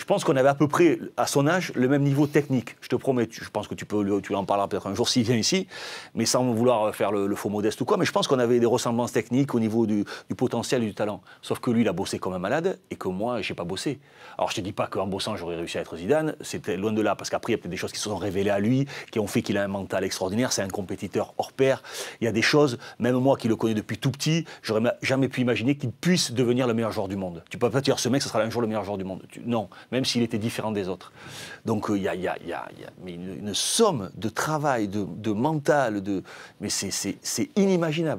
je pense qu'on avait à peu près, à son âge, le même niveau technique. Je te promets, je pense que tu, peux, tu en parleras peut-être un jour s'il vient ici, mais sans vouloir faire le, faux modeste ou quoi, mais je pense qu'on avait des ressemblances techniques au niveau du, potentiel et du talent. Sauf que lui, il a bossé comme un malade et que moi, j'ai pas bossé. Alors je te dis pas qu'en bossant, j'aurais réussi à être Zidane, c'était loin de là, parce qu'après, il y a peut-être des choses qui se sont révélées à lui, qui ont fait qu'il a un mental extraordinaire, c'est un compétiteur hors pair. Il y a des choses, même moi qui le connais depuis tout petit, j'aurais jamais pu imaginer qu'il puisse devenir le meilleur joueur du monde. Tu peux pas dire ce mec, ce sera un jour le meilleur joueur du monde. non même s'il était différent des autres. Donc euh, il y, a, une, somme de travail, de, de mental, de, mais c'est inimaginable.